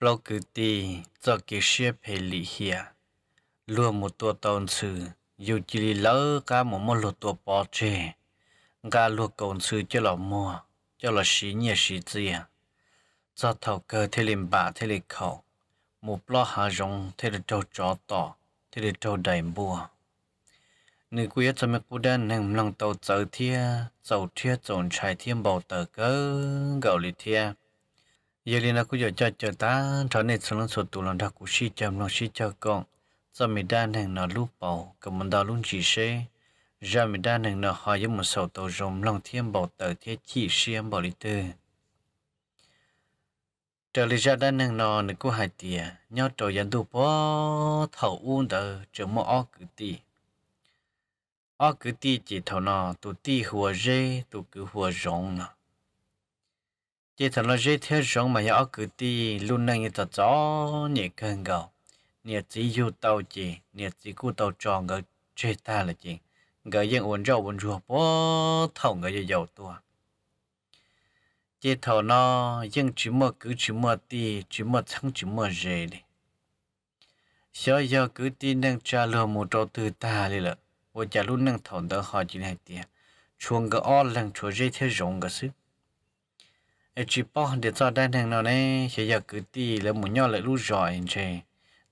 lâu cứ tì cho kia xe phê lì hìa luôn một tua tàu sư dù chỉ lì lỡ cả một một lột tua bò chê cả luôn cồn sư cho là mua cho là xí nhẹ xí gì cho thầu cơ thế liền bà thế liền khẩu một lo hà rong thế được trâu chó tỏ thế được trâu đầy bùa nữ quý cho mấy cú đen nằm lòng tàu tàu thia tàu thia tổn trái thiên bầu tờ cơ gạo lì thia giờ đi nó cũng giờ cho chờ ta trở nên số lượng số tụ lần đầu cũng xí nó xí cho con do mình đang hàng nó lúc bảo cầm mình đào luôn chỉ xe ra mình đang hàng nó hỏi với một sầu tàu rồng lòng thiên bảo tờ thế chỉ xiêm bảo lý tư trở lại ra đang hàng nó nó cũng hai tiề nhau trò dân tu bỏ thầu uôn tờ trở mua o cử ti, o cử ti chỉ thầu nó tụ ti hùa rê tụ cứ hùa rồng nào chỉ thằng nó dễ theo sống mà nhỏ cứ đi luôn này người ta gió nhẹ cơn gạo nhẹ chỉ yêu tàu chỉ nhẹ chỉ cú tàu tròn gạo chơi ta là chỉ gạo yên uốn rau uốn rùa bó thầu gạo dầu dầu tua chỉ thằng nó dân chỉ mơ cứ chỉ mơ đi chỉ mơ thắng chỉ mơ dễ đi sợ giờ cứ đi năng trả lời một trâu từ ta đi là 我假如能同到好几天，穿个二冷穿这些绒个是。ai chỉ bỏ để cho đàn hàng nó này sẽ giờ cứ tì là muốn nhau lại lu giỏi chè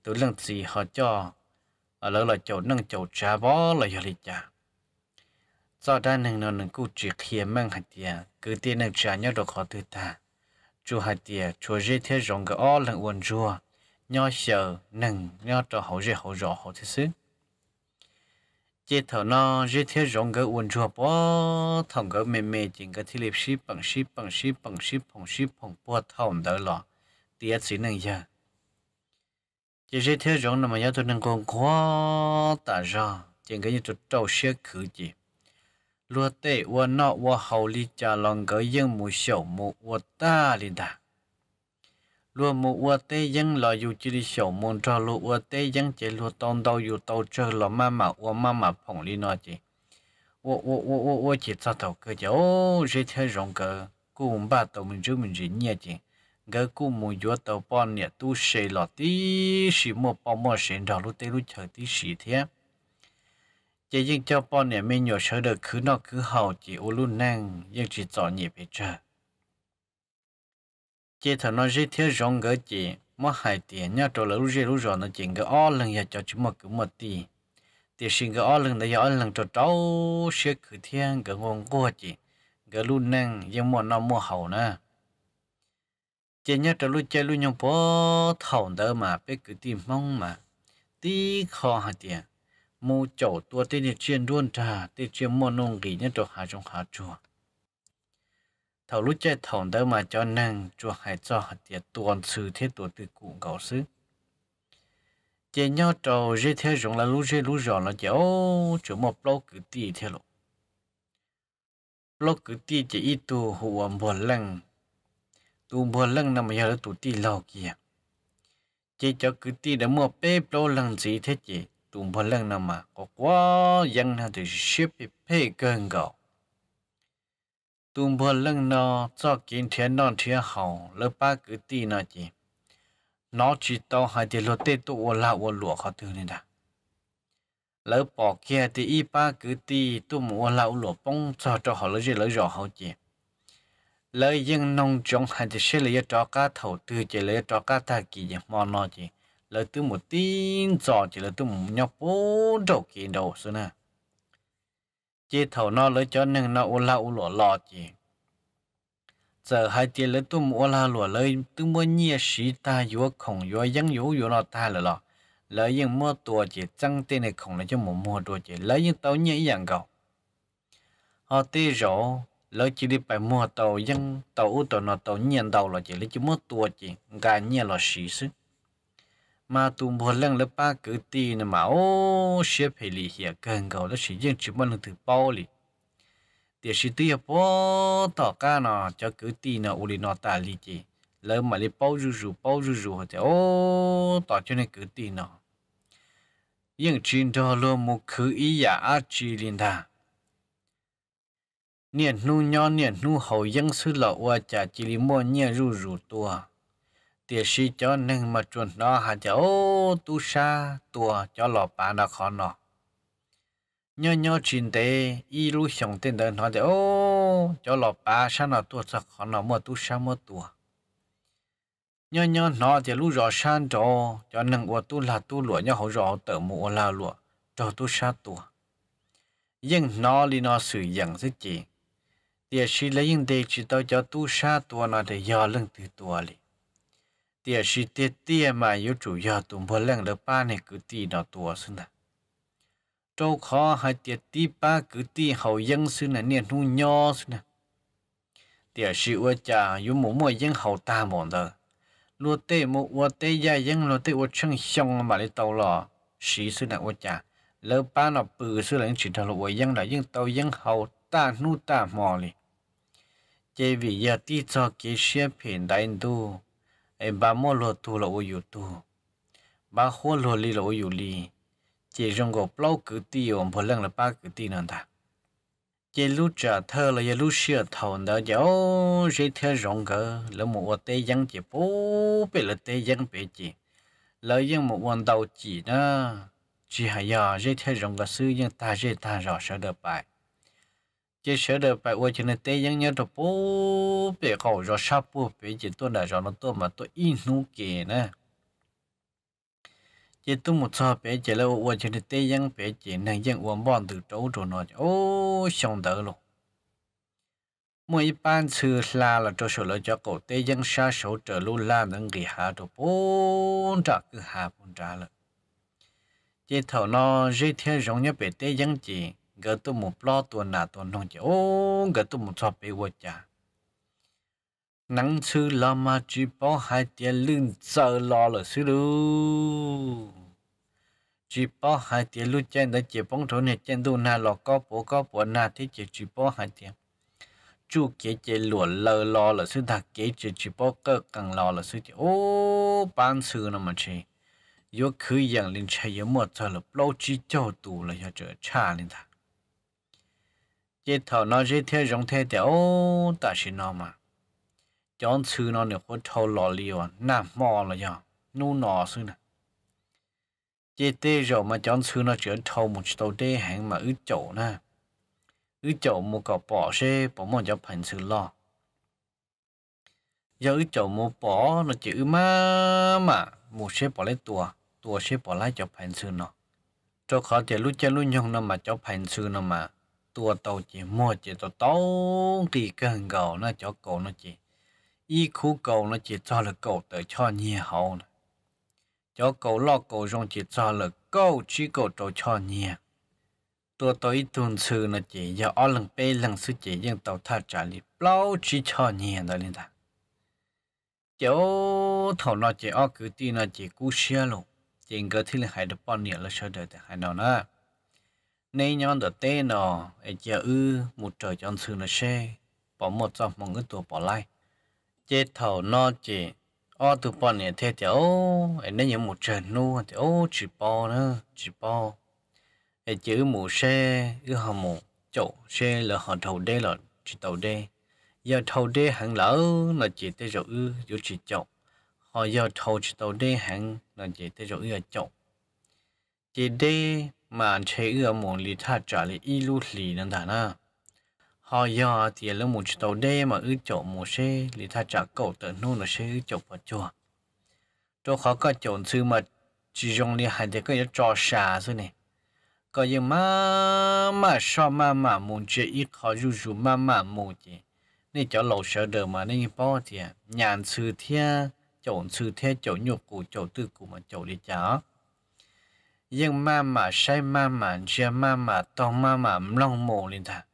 tôi lần gì họ cho ở lỡ là chỗ nâng chỗ trà bỏ là giờ đi chả cho đàn hàng nó nâng cụ chỉ khi mang hạt tiền cứ tì nâng trả nhau được họ thứ ta chú hạt tiền chú dễ thế rồng cái ó lần uốn chua nhau sợ nâng nhau cho hậu dễ hậu rõ hậu thế xứ chế thảo nó chế theo rong cái uốn chua bò thằng cái mềm mềm chính cái thiết lập ship bằng ship bằng ship bằng ship bằng ship bằng bó thằng đó là tiếc chỉ năng giờ chế chế theo giống nó mà nhớ tôi năng còn quá ta ra chính cái như tôi trâu xe khử gì lúa tệ uốn nọ uốn hậu li cha lòng cái yên mù sầu mù uốn ta liền ta luôn mù ua tê dân lo dù chỉ đi sổ môn cho lúa ua tê dân chỉ lu tôn đâu dù tàu chơi lo mà mà ua mà mà phồng đi nó chị ua ua ua ua ua chỉ sao tàu cơ chứ ô dễ thế rộng cơ cô muốn ba tàu mình chứ mình gì nhẹ chị gỡ cô mù ua tàu bọn nhẹ tu sê lò tí xì mò bao mò sên đó lu tê lu chơi tí xì thế chế dân cho bao nhẹ mình nhỏ sợ được cứ nó cứ hào chỉ ô luôn năng dân chỉ chọn nhẹ bây giờ chỉ thằng nó dễ thiếu rong gỡ chỉ mất hai tiền nhá trò lũ dễ lũ rò nó chỉ gỡ ó lần giờ cho chúng mà cứ một tỷ thì xin gỡ ó lần này giờ lần cho cháu sẽ cứ thiên gỡ nguồn quá chị gỡ luôn năng nhưng mà nó mua hậu nè chỉ nhá trò lũ chơi lũ nhung bó thầu đỡ mà bé cứ tìm mong mà tí khó hai tiền mua chậu tua tí đi chuyên luôn trà tí chuyên mua nông nghiệp nhá trò hà trong hà chùa thầu lúc chơi thòng đâu mà cho năng cho hay cho hạt tiệt tuần sự thế tổ từ cụ cầu xứ chế nhau trò dễ thế rộng là lúc dễ lúc giòn là chế ô chỗ một lô cứ tì thế lộ lô cứ tì chế ít tu hùa mùa lăng tu mùa lăng nằm giờ tu tì lâu kìa chế cho cứ tì đã mua bê lô lăng gì thế chế tu mùa lăng nằm mà có quá dân nào từ ship bê gần gạo tụm bờ lưng nó cho kiến thiên non thiên hậu lớp ba cứ tì nó chỉ nó chỉ tao hai thì lô tê tụ ô lạ ô lụa khó từ này đã lớp bỏ kia thì y ba cứ tì tụm ô lạ ô lụa bông cho cho họ lấy gì lấy rõ họ chỉ lấy dân nông trồng hai thì sẽ lấy cho cá thầu tư chỉ lấy cho cá thà kỳ gì mò nó chỉ lấy từ một tin cho chỉ lấy từ một nhóc bố đầu kỳ đầu xưa nè chỉ thầu nó lấy cho nên nó ô la ô lọ lọ chỉ giờ hai tiền lấy tôi mua la lọ lấy tôi mua nhiều sĩ ta yếu khổng yếu dân yếu yếu nó ta lọ lọ lấy những mua tua chỉ tăng tiền này khổng lấy cho một mua tua chỉ lấy những tàu nhảy dạng cầu họ tê rõ lấy chỉ đi phải mua tàu dân tàu ô tàu nó tàu nhiên tàu là chỉ lấy chỉ mua tua chỉ gà nhiên là sĩ sức mà tụm một lăng lớp ba cứ ti nè mà ô xếp hệ lì hiệp gần gầu là sử dụng chỉ một lần từ bao lì tiếc sử tuy hợp tỏ ca nó cho cứ tì nó uli nọ tả lì chỉ lỡ mà lì bao rù rù bao rù rù là ô tỏ cho nên cứ ti nó nhưng chỉ đó luôn một cứ ý giả chỉ liền ta, niệm nu nho niệm nu hậu dân sư lậu qua trả chỉ lì mua nhẹ rù rù tua tiền sĩ cho nên mà chuẩn nó hà cháu tu sa tua cho lọ bà nó khó nó nhớ nhớ chuyện thế y lu xong tên đơn họ cháu cho lọ bà sa nó tua sa khó nó mua tu sa mua tua nhớ nhớ nó thì lu rõ san cho cho nên của tu là tu lụa nhớ hậu rõ tự mù là lụa cho tu sa tua nhưng nó li nó sử dụng rất chỉ tiền sĩ lấy những đề chỉ tao cho tu sa tua nó để giờ lưng từ tua li tiền sĩ tiệt tiền mà yếu chủ yếu tụng bờ lăng lỡ ba này cứ tì nó tùa xưa nè châu khó hay tiệt tì ba cứ tì hậu dân xưa nè niên hung nho xưa nè tiền sĩ ua cha yếu mồm mùa dân hậu ta mòn đờ lúa tê mồm ua tê gia dân lúa tê ua chăng xong mà lấy tàu lò sĩ xưa nè ua cha lỡ ba nó bự xưa lãnh chỉ thằng lúa dân là dân tàu dân hậu ta nu ta mò li chế vì giờ tí cho kế xe phiền đại đô ai ba mua lô tu là ô yu tu ba khô lo li là ô yu li chỉ dùng gò plau cứ ti ôm phần lần là ba cứ ti nè ta chỉ lúc trả thơ là giờ lúc xưa thầu đó giờ ô dễ thơ rộng cơ là một ô tê dân chỉ bố bê là tê dân bê chỉ là dân một ô đầu chỉ đó chỉ hay giờ dễ thơ rộng cơ sư dân ta dễ ta rõ sợ được bài chỉ sợ được phải uống cho nên tê giống như được bố bể khẩu rồi sắp bố bể chỉ tôi đã cho nó tôi mà tôi in nú kì nè chỉ tôi một sao bể chỉ là uống cho nên tê giống bể chỉ nên giống uống bọn từ chỗ chỗ nó ô xong đỡ luôn mỗi ban sư la là cho số lợi cho cổ tê dân sa số trở lưu la nâng kỳ hà đồ bốn trả cứ hà bốn trả lợi chế thầu nó dễ theo giống như bể tê dân chỉ gỡ tôi một lo tôi nà tôi nông chả ô gỡ tôi một sọp bê vô chả nắng sư lo mà chỉ bó hai tia lưng sợ lo là sư đu chỉ bó hai tia lúc chen đã chỉ bóng thốn này chen đu nà lo có bố có bố nà thì chỉ chỉ bó hai tia chú kế chế lụa lờ lo là sư thạc kế chế chỉ bó cơ càng lo là sư chế ô bán sư nó mà chế yếu khứ dạng linh chạy yếu một giờ là lâu chỉ cho tù là cho trở cha linh thạc chế thầu nó chế theo giống thế thì ô ta xin nó mà chọn sư nó được có thầu lò liều nà mò là nhở nu nọ sư nè chế tê rồi mà chọn sư nó chỉ thầu một tàu tê hàng mà ứ chỗ nè ứ chỗ một cậu bỏ xe bỏ một cho phần sư lo giờ ứ chỗ một bỏ nó chỉ mà mà một xe bỏ lấy tua tua xe bỏ lại cho phần sư nó cho khó thì lúc chơi lúc nhung nó mà cho phần sư nó mà tua tàu chỉ mua chỉ tàu tàu thì cần cầu nó cho cầu nó chỉ y khu cầu nó chỉ cho là cầu tới cho nhiều hậu này cho cầu lo cầu rong chỉ cho là cầu chỉ cầu tàu cho nhiều tua tàu ít tuần sư nó chỉ giờ ở lần bê lần sư chỉ riêng tàu thà trả lý bao chỉ cho nhiều đó linh ta chỗ thầu nó chỉ ở cứ tin nó chỉ cú xe luôn chỉ cơ thì là hai đứa bọn nhiều là sao đời tại hai nào nữa nay nhon đợt tê nọ ai chờ ư một trời chọn sự nó xe bỏ một dòng một người tuổi bỏ lại chế thầu no chỉ o từ bỏ này thế thì ô ai nên những một trời nu thì ô chỉ bỏ nữa chỉ bỏ ai chữ mù xe ư họ mù chỗ xe là họ thầu đê là chỉ thầu đê giờ thầu đê hàng lỡ là chỉ tê rồi ư dù chỉ chỗ họ giờ thầu chỉ thầu đê hàng là chỉ tê rồi ư chỗ chỉ đê mà anh chế ưa muốn li thả trả lì y lú lì nên thà na họ giờ thì là một tàu đê mà ư chỗ một xe lì thả trả cầu tờ nô nó xe ư chỗ và chùa chỗ khó có chỗ sư mà chỉ dùng lì hai để cái trò xà thôi này có những má má sao má má muốn chế ít khó dù dù má má muốn chế nên cho lẩu sợ đời mà nên bỏ thì nhàn sư thea chỗ sư thea chỗ nhục cụ chỗ tư cụ mà chỗ đi cháo yên ma mà say ma mà chia ma mà to ma mà long mồ lên thà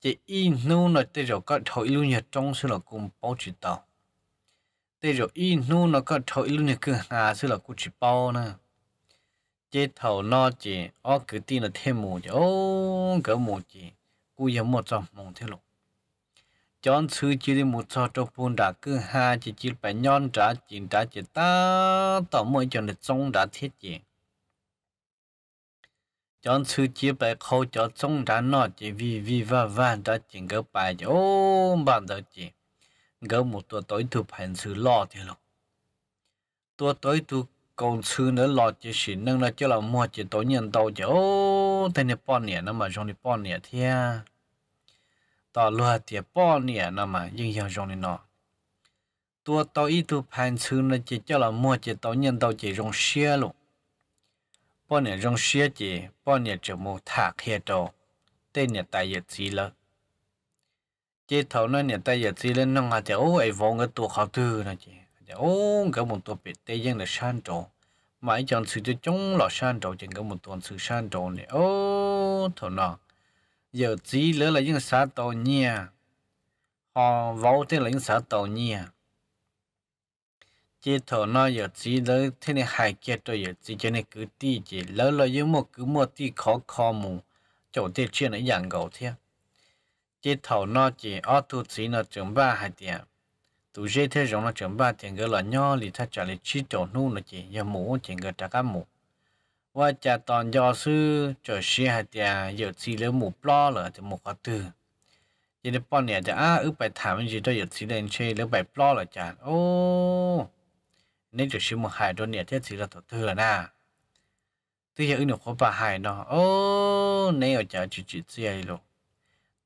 chỉ y nu nó tê rồi có thổi luôn nhật trong sư là cùng bao chỉ tàu tê rồi y nu nó có thổi luôn nhật cứ hà sư là cũng chỉ bao nè chế thầu nó chỉ ó cứ tin là thêm mù chứ ô cỡ mù chỉ cú giống một dòng mong thế lộ chọn sư chỉ đi một so trong buôn đã cứ hai chỉ chỉ phải nhon trả chỉ trả chỉ ta tao mỗi chọn được trong đã thiết chỉ chọn sự chia bài khâu cho trong đá nọ chỉ vì vì và và đã chỉ gỡ bài cho ôm bạn đó chỉ gỡ một tuổi tối thực hành sự lo thì lộc tuổi tối tu còn sự nữa lo chỉ sự nâng là cho là mua chỉ tối nhận tàu cho ô thế này bọn nè nó mà trong này bọn nè thì à tao lừa thì bọn nè nó mà nhưng hiểu trong này nó tuổi tối tu hành sự nó chỉ cho là mua chỉ tối nhận tàu chỉ trong xe luôn bọn nhiêu rong xia gì bọn nhiêu chỗ mù thạc hệ đồ tên nhà tài yết gì lơ chế thầu nó nhà tài yết gì lơ nông hà thì ô ấy vong cái tuột học tư nó chị thì ô cái một tuột bị tây giang là san trộn mà anh chọn sự cho chúng lọ san trộn chỉ cái một tuột sự san trộn này ô thầu nó giờ gì lơ là những xã tàu nhia họ vô tên là những xã tàu nhia chỉ thổ nó giờ chỉ lỡ thế này hai kia tôi giờ chỉ cho nên cứ ti chỉ lỡ lỡ yếu một cứ một ti khó khó mù chỗ tiết chuyện ấy dạng gấu thế chỉ thổ nó chỉ ở tu chỉ nó chuẩn ba hai tiền tu dễ thế giống nó chuẩn ba tiền cái là nho thì thắt trả lại chỉ chỗ nu nó chỉ giờ mù chỉ cái trả cá mù và trả toàn do sư cho xe hai tiền giờ chỉ lỡ mù lo lỡ thì một cái từ chỉ để bọn này thì à ước bài thảm gì đó giờ chỉ lên chơi lỡ bài lo là chả ô nên chỉ xin một hài đôi nè thế thì là thật thừa nà tuy giờ nó có bà hài nó ô nên ở chợ chỉ chỉ chơi luôn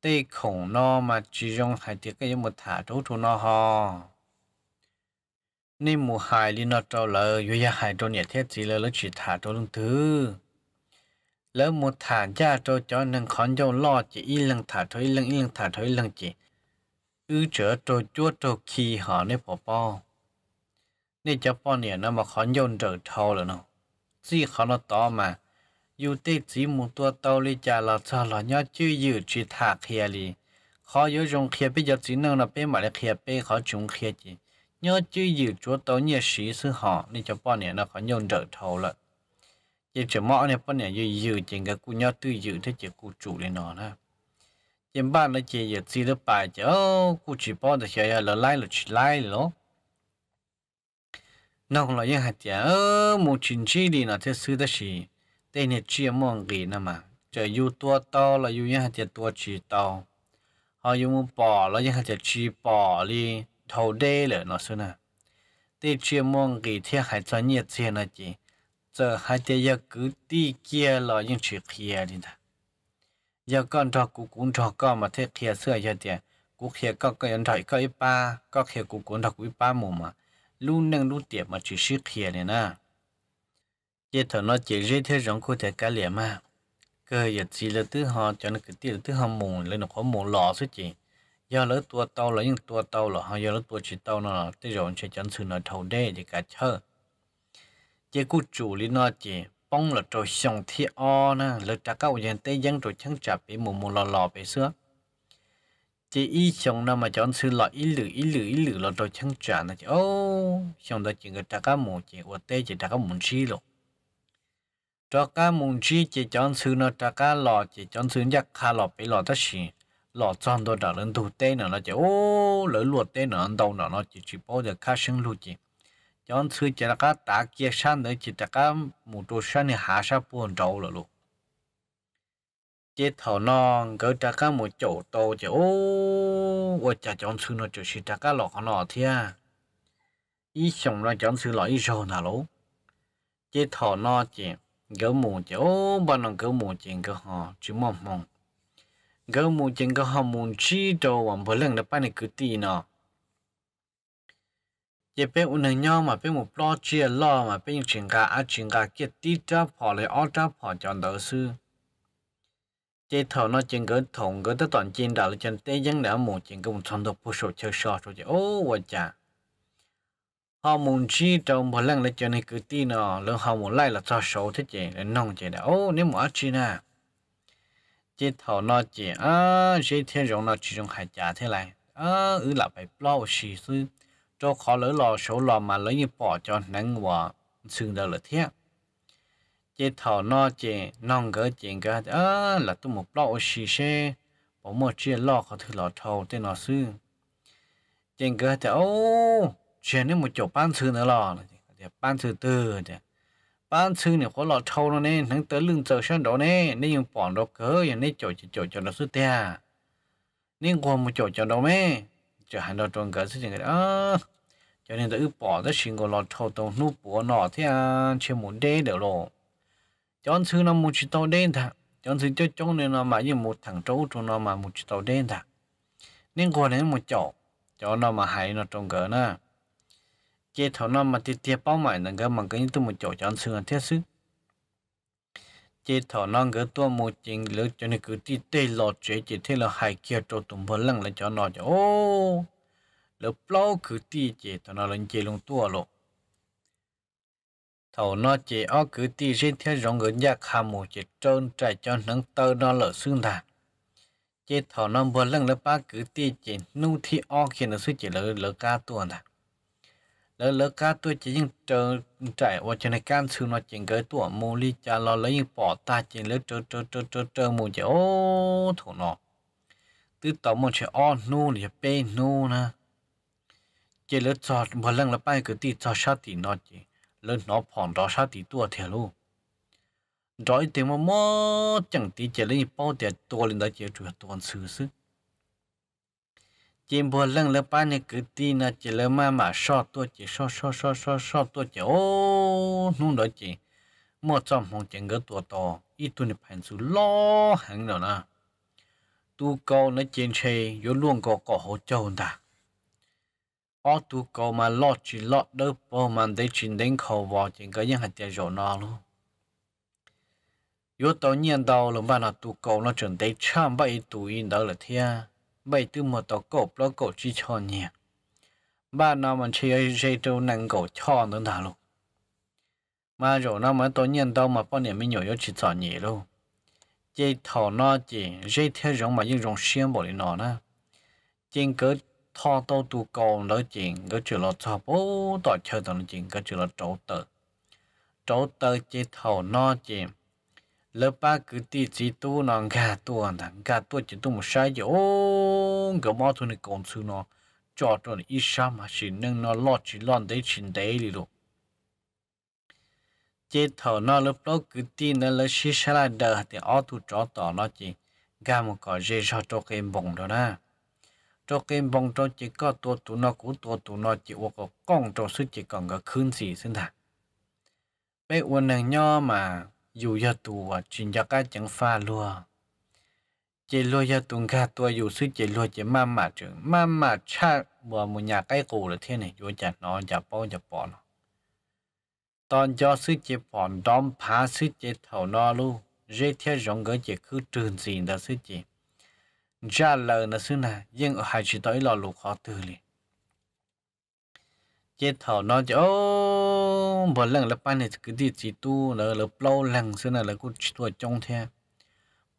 tây khổng nó mà chỉ dùng hai tiếng cái một thả trấu thu nó ho nên một hài đi nó trâu lờ vô nhà hài đôi nè thế thì là nó chỉ thả trấu luôn thứ lỡ một thả ra trâu cho nên khón dâu lo chỉ y lưng thả thôi lưng y lưng thả thôi lưng chỉ ư trở trâu chúa trâu khi họ nên bỏ bỏ นี่จะป้อนเนี่ยนะมาขอนยนเจอเท่าเลยเนาะซีขอนต่อมาอยู่ติดสีมุตัวเตาลิจาลาซาลาเนาะจื้อยืดชีถากเคียลีขออยู่จงเคียไปจัดสีนึงนะเป็นหมายเคียไปขอจงเคียจีเนาะจื้อยืดจัวเตาเนี่ยสีซื้อหอนี่จะป้อนเนี่ยนะขอนยนเจอเท่าละจีจะมอเนี่ยป้อนเนี่ยยืดยืดจริงกับกูเนาะตื้อยืดที่จะกูจุเลยเนาะนะ trên bàn là chị giờ chỉ được bài chứ, cô chỉ bỏ được chơi là lại là chỉ lại lo, nó cũng là những hạt giả một chín chi đi nó thế sư đó gì, đây là chia mong gì nè mà chờ yêu tua to là yêu những hạt giả tua chỉ to họ yêu muốn bỏ là những hạt giả chỉ bò đi thầu đê rồi, nó xưa nè tên chia mong gì thế hạt giả nhiệt thế là gì giờ hạt giả cứ đi kia là những chuyện kia đi nè giờ con trò cũng cũng trò con mà thế kia sửa giờ tiền cũng kia có cái nhân thoại có ít ba có kia cũng cũng trò ít ba mồm mà lu nâng lu tiệp mà chỉ sức khía này na, chế thằng nó chế dễ thế rộng khu thể cá liệm mà cơ giờ chỉ là thứ họ cho nó cái tiền là thứ họ mù lên nó khó mù lò số chị do lỡ tua tàu là những tua tàu là họ do lỡ tua chỉ tàu nó tới rồi sẽ chẳng sự nó thầu đê thì cả chơ chế cụ chủ lý nó chỉ, bông là trò xong thi o na, lỡ trả cao dân tây dân trò chẳng chạp bị mù mù lò lò bị xưa chỉ ý chồng nào mà chọn sư loại ý lử ý lử ý lử là đồ chẳng trả nó chứ ô chồng đó chỉ người ta cá mù chỉ ở tê chỉ ta cá mù chi luôn cho cá mù chi chỉ chọn sư nó ta cá lọ chỉ chọn sư nhắc khá lò bị lò tất xì lò chọn đồ đã lên thủ tê nữa nó chứ ô lỡ luộc tê nữa đâu nữa nó chỉ chỉ bao giờ cá sinh lu chỉ chọn sư chỉ là cá tá kia sang nữa chỉ ta cá mù đồ sang thì hạ sa buồn trâu rồi luôn chế thọ nó cứ trả cá một chỗ to chỗ ô qua trả chọn sư nó chỗ sư trả cá lọ nó à, ý xong nó chọn sư lọ ý rồi nào lố chế thảo nó chỉ gỡ một chỗ bao nó cứ mù chuyện cứ họ chỉ mong mong cứ mù chuyện cứ họ mù chi đồ và bữa lưng đã bán được cứ gì nó chế bé u nương nhau mà bé một lo chia lo mà bé chuyện cả à, chuyện cả kia tí trả họ lại ở trả họ chọn đầu sư chế thầu nó chân cái thùng cái tới toàn trên đạo trên tế dân đã một chân công trong độc phù sổ chơi sọ rồi chứ ô và chả họ muốn chi trong một lần là cho nên cứ tin nó lần họ muốn lại là cho số thế chị là nông chị đã ô nếu mà chi nè chế thầu nó chị à chế thiên rộng nó chỉ trong hai chả thế này à ừ là phải lo xì sư cho khó lỡ lò số lò mà lấy như bỏ cho nắng và xương đâu là thiết chế thảo nó chế non gỡ chế gỡ à ờ, là tôi một lọ xì xe bỏ một chia lọ có thứ lọ thầu tên nó sư chế gỡ thì ô chế nên một chỗ ban sư nữa lọ ban sư từ ban sư này có lọ thầu nó nên thằng tới lưng giờ sơn đó nên nên dùng bỏ đó cỡ vậy nên chỗ chỗ chỗ nó sư à nên còn một chỗ chỗ đó mẹ chỗ hàng đó trong gỡ sư chế gỡ à ờ, cho nên tôi bỏ ra xin có lọ thầu tông nút bỏ nọ thế à chế muốn đế được rồi chọn xứ nó một chỉ tàu đen thà chọn xứ cho chọn nên nó mà như một thằng trâu cho nó mà một chỉ tàu đen thà nên qua đến một chỗ cho nó mà hay nó trông cỡ nè chế thầu nó mà tiết tiết bao mãi nó gỡ mà cái như tôi một chỗ chọn xứ sư thiết xứ, chế thầu nó gỡ tua một chuyện lỡ cho nên cứ tí tê lọt chế chỉ thế là hay kia cho tụm bờ lăng là cho nó cho ô lỡ bao cứ tí chế thầu nó lên chế luôn tua lộ thầu nó chỉ ở cử ti trên theo rộng người nhà khá mù chỉ trôn trải cho nắng tơ nó lỡ xương thà chỉ thầu nó vừa lưng lớp ba cử ti chỉ nu thi o khi nó suy chỉ lỡ lỡ ca tuần thà lỡ lỡ ca tôi chỉ những trơ trải qua cho này can xương nó chỉ cái tuổi mù li cha lo lấy những bỏ ta chỉ lỡ trơ trơ trơ trơ trơ mù chỉ ô thổ nó từ tổng một chỉ o nu thì pe nu na chỉ lỡ trọt vừa lưng lớp ba cử ti trọt sát thì nó chỉ lên nó phòn đó sát tí tua thiệt luôn rồi thì mà mò chẳng tí chỉ lấy bao tiền tua lên đó chỉ chuột toàn sư sư chỉ bữa lần lớp ba này cứ tí là chỉ lớp mà mà so tua chỉ so so so so so tua chỉ ô nung đó chỉ mò trong phòng chẳng cái tua to ít tuần này phải số lo hàng rồi nè tu câu nó trên xe vô luôn có có hỗ trợ đó ô tu cầu mà lo chỉ lo đỡ bò mà để chỉ đến khẩu vào chỉ cái những hạt tiền rồi nó luôn yếu tố nhân đầu là bạn là tu cầu nó chuẩn đấy chăm bảy tu in đó là thế, bảy tu một tàu cột nó cột chỉ cho nhẹ bạn nào mà chơi chơi đâu trâu nặng cho nữa thà luôn mà rồi nó mới tôi nhân đâu mà bao nhiêu mình nhiều yếu chỉ cho nhẹ luôn chỉ thầu nó chỉ dây theo giống mà những giống xiêm bỏ đi nó nè trên cỡ thọ tô tu cầu lỡ chuyện cái chuyện là sao bố tỏ chơi tao chuyện cái chuyện là trấu tờ trấu tờ chỉ thầu nó chỉ lỡ ba cứ tí chỉ tu nó gà tu thằng gà tu chỉ tu một sai giờ ô cái mò thôi này còn xu nó cho cho nó ít sao mà chỉ nâng nó lo chỉ lo đấy chỉ đấy đi luôn chế thầu nó lúc đó cứ tin nó là xí xá là đờ thì ó tu chó tỏ nó chỉ gà một cái gì cho cho cái bồng đó nè cho cái bông cho chỉ có tổ tụ nó của tổ tụ nó chỉ uống có con cho sức chỉ còn có khương gì xin thà bé uống nàng nho mà dù giờ tù à chuyện cho cái chẳng pha lúa chỉ lúa giờ tù cả tua dù sức chỉ lúa chỉ mà mà chứ mà mà cha bùa một nhà cái cụ là thế này vô chặt nó chả bao chả bỏ nó tòn cho sức chỉ bọn đom phá sức chỉ thảo nó luôn dễ theo dòng cái chỉ cứ trường gì đó sức chỉ cha lờ nó xưa nà nhưng ở hai chị tới lò lục họ từ liền chết thảo nó chỗ ô bờ lần là ban này cứ đi chỉ tu là là lâu lần xưa nà là cũng tuổi trong thế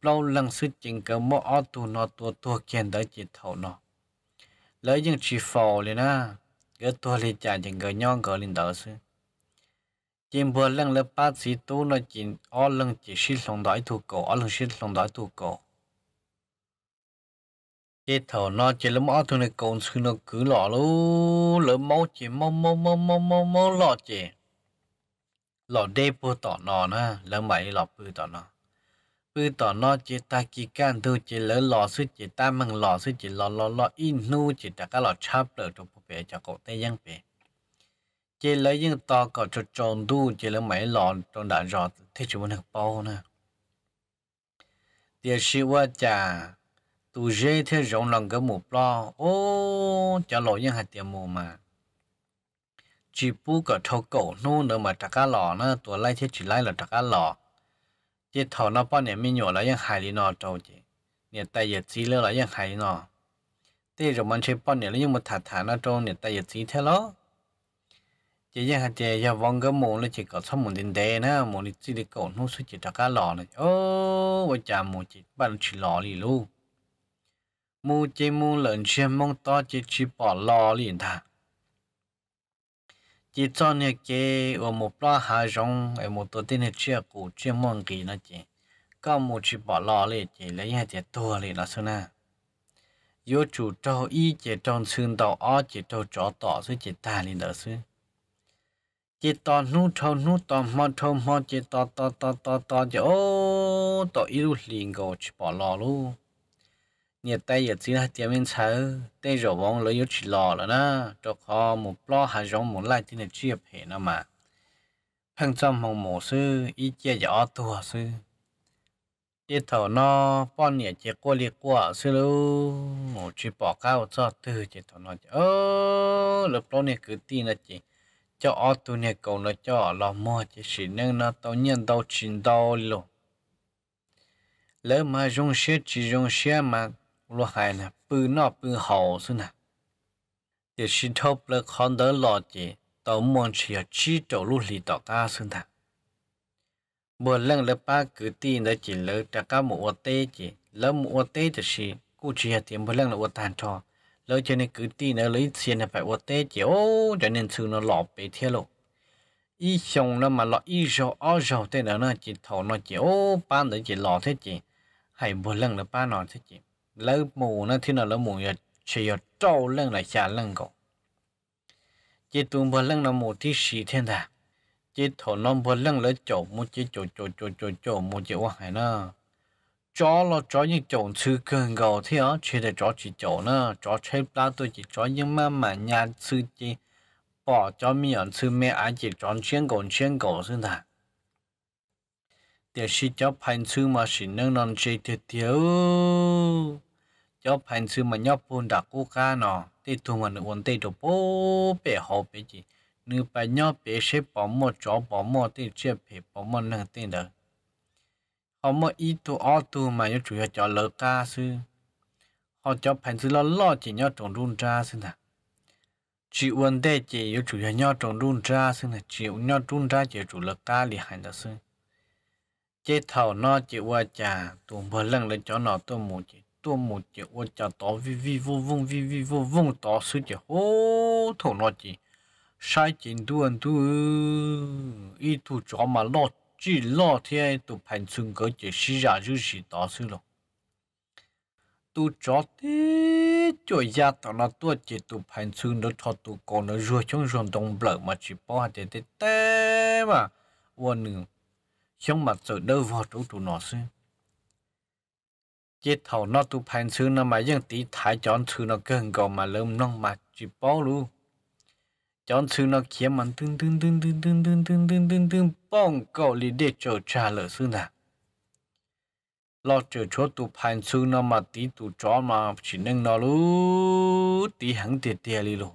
lâu lần xưa chính cái mỏ ở tu nó tu tu kiện tới chết thảo nó lấy những chỉ phò liền na cái tu liền chả chính cái nhon cái liền đạo xưa chim bờ lần là ba chỉ tu nó chỉ ở lần chỉ xí lòng đói tu cầu, ở lần xí lòng đói thu cổ chế thầu nó chế lắm ó thôi này còn sư nó cứ lọ lú lỡ máu chế máu máu máu máu máu máu lọ chế lọ đê bơ tỏ nó nè lỡ mày lọ bơ tỏ nó bơ tỏ nó chế ta kỳ can thu chế lỡ lọ sư chế ta măng lọ sư chế lọ lọ lọ in nu chế ta cá lọ chắp lỡ trong bể cho cậu tây giang bể chế lỡ những to cậu cho tròn thu chế lỡ mày lọ trong đạn rọt thế chúng mình học bao nè tiền sư quá chà tu dê thế rộng lòng cái mù lo ô chả lộ những hạt tiền mù mà chỉ bu cả thâu cổ nu nữa mà trạc cá lò nữa, tua lai thế chỉ lai là trạc cá lò chỉ thầu nó bao nhiêu mi nhổ là những hài đi nọ trâu chị niệm tay giờ chỉ lơ là những hài nọ thế rồi mình sẽ bao nhiêu là những một thả thả nó trâu niệm tay giờ chỉ thế đó chỉ những hạt tiền giờ vong cái mù nó chỉ có xong một tiền đề nữa một chỉ đi cổ nu suy chỉ trạc cá lò này ô vợ chồng một chỉ bạn chỉ lò đi luôn mu chế mu lợn chiên mong to chế chỉ bỏ lo liền thà chỉ cho nè chế ở một lo hà rong ở một tổ tiên nè chia cụ chia mong kỳ nó chế có một chỉ bỏ lo liền chỉ lấy hai chế tua liền là sao nè, yo chủ trâu y chế trong xương tàu o chế trâu chó tỏ sư chế ta liền đỡ sư chế to nu trâu nu to mò trâu mò chế to to to to to chế ô to y lu liền gò chỉ bỏ lo luôn nhiệt tay nhiệt chỉ là tiệm bên sáu tay rổ bóng lấy yếu chỉ lò là na, cho họ một lo hạt giống một lại thì là chia hệ nó mà thằng trong mong mổ sư ý chia gió tua sư chế thầu nó bọn nhiệt chế qua liệt qua sư lưu một chỉ bỏ cao cho từ chế thầu nó ơ lúc đó này cứ tin là chị cho ô tu này cầu nó cho lò mò chế sĩ nâng nó tao nhận tao chín tao luôn lỡ mà dùng xe chỉ dùng xe mà lo hai nè bự nọ bự hậu xí nè để xin thâu là con đỡ lọ gì tàu muốn chỉ ở chi chỗ lúc lì tàu ta xí nè bữa lần là ba cứ tin là chỉ lỡ trả cá mũ tê chỉ lỡ mũ tê thì xí cụ chỉ ở tiền bữa lần là ô tàn cho lỡ cho nên cứ tin là lấy tiền là phải ô tê chỉ ô cho nên xứ nó lọ bể thiệt luôn y xong nó mà lọ y rồi ở rồi thế nữa nó chỉ thầu nó chỉ ô bán nữa chỉ lọ thế chỉ hay bữa lần là ba nó thế chỉ lỡ mù nó thì nó lỡ mù rồi chỉ có trâu lưng là chả lưng cổ chỉ tuôn bờ lưng là mù thì xì thiên thà chỉ thổ nó bờ lưng là chỗ mù chỉ chỗ chỗ chỗ chỗ chỗ mù chỉ quan hệ nó chó lo chó những chỗ sư cường cầu thì ó chỉ để chó chỉ chỗ nó chó chơi lá tôi chỉ chó nhưng mà mà nhà sư chỉ bỏ cho miệng sư mẹ ai chỉ chó chiến cầu chiến cầu sư thà để sĩ cho phanh sư mà sĩ nâng non chơi thiệt thiếu cho phần sư mà nhóc phun đặc cô ca nọ thì thu mà nữ ổn tê đồ bố bể hồ bể gì nữ bà nhóc bể xếp bỏ mò chó bỏ mò thì chưa bể bỏ mò nâng tên đó họ mò ít tu ó tu mà nhóc chủ yếu cho lỡ ca sư họ cho phần sư lo lo chỉ nhóc trồng run ra sư nè chỉ ổn tê chỉ yếu chủ yếu nhóc trồng run ra sư nè chỉ nhóc run ra chỉ chủ lỡ ca liền hành đó sư chế thầu nó chỉ qua trà tuồng bờ lăng lên cho nó tôi mua chỉ ตัวหมดจะว่าจะต่อวิวิววงวิวิววงต่อสุดจะโอ้ถนอจีใช้จินดวนตัวอีตัวจอมาลอดจีลอดที่ตัวพันซุงก็จะสิราจุสิต่อสุดหรอตัวจอที่จอยยาต่อหน้าตัวจีตัวพันซุงแล้วทอตัวก่อนแล้วรัวช่องช่องตรงเปลือกมาจีป้อเด็ดเต้มาวันหนึ่งช่องมาเจอเดือดวอดตัวหนอซึ่ง chế thầu nó tu phản xứ nó mà dân tí thái chọn sư nó cơn cầu mà lơm nong mà chỉ bó luôn chọn sư nó kiếm mà tương tương tương tương tương tương tương tương tương tương bong cầu lì để chờ trả lỡ sư nà lo chờ chỗ tu phản sư nó mà tí tu chó mà chỉ nâng nó luôn tí hẳn tiệt tiệt lì luôn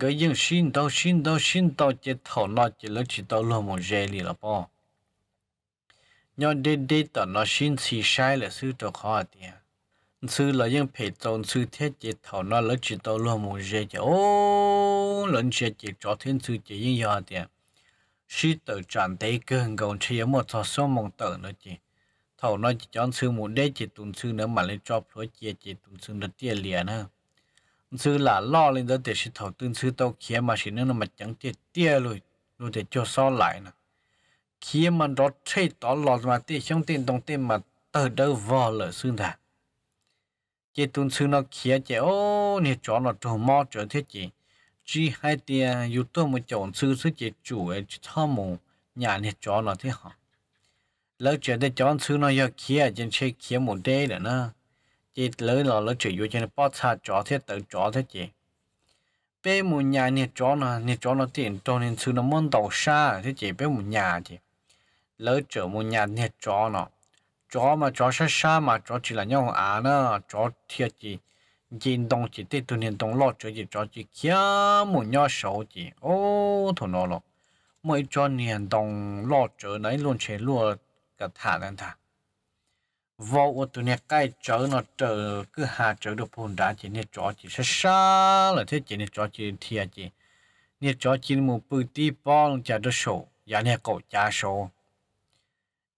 cái dân xin tao xin tao xin tao chế thầu nó chỉ lỡ chỉ tao lo một dây lì là bao nhớ đi đi tỏ nó xin xì sai là sư trò khó à tiền sư là những phải tôn sư thiết chế thảo nó lấy chỉ tao luôn một dễ chế ô lỡ chế chế cho thiên sư chế những giờ tiền sư tự tràn tế cơ hình gồng chỉ có một thọ số mong tự nữa chị thảo nó chỉ cho sư một đế chỉ tuần sư nữa mà lên cho phối chế chỉ tuần sư nó tiền liền ha sư là lo lên đó để sư thảo tuần sư tao kia mà sư nó mà chẳng tiền tiền rồi rồi để cho so lại nè khi mà đó chơi tỏ lọt mà tê trong tên đồng tên mà tờ đâu vò lỡ xương thả chế tuân sư nó khía chế ô nè chó nó trổ mò trở thế chị chỉ hai tia à, youtube một chọn sư sư chế chủ ấy thao mù nhà nè chó nó thế hả lỡ chế để chọn sư nó giờ khía, trên chơi khía một đê nữa nè chế lỡ nó lỡ chế vô nó bó xa chó thế tự chó thế chị bé một nhà nè chó nó nè chó nó tiền cho nên sư nó món đầu xa thế chị bé một nhà chị lỡ chỗ một nhà nhà chó nó chó mà chó xa xa mà chó chỉ là nhau à nó chó thiệt gì nhìn đồng chỉ tê tu nhìn đồng lo chó gì chó chỉ kia một nhau xấu gì ô thôi nó lo mỗi chó nhìn đồng lo chó nấy luôn chế luôn cả thả lên thả vô ô tu nhìn cái chó nó chờ cứ hà chó được phun đá chỉ nhìn chó chỉ xa xa là thế chỉ nhìn chó chỉ thiệt gì nhìn chó chỉ một bự tí bò chả được sổ giá này cậu chả sổ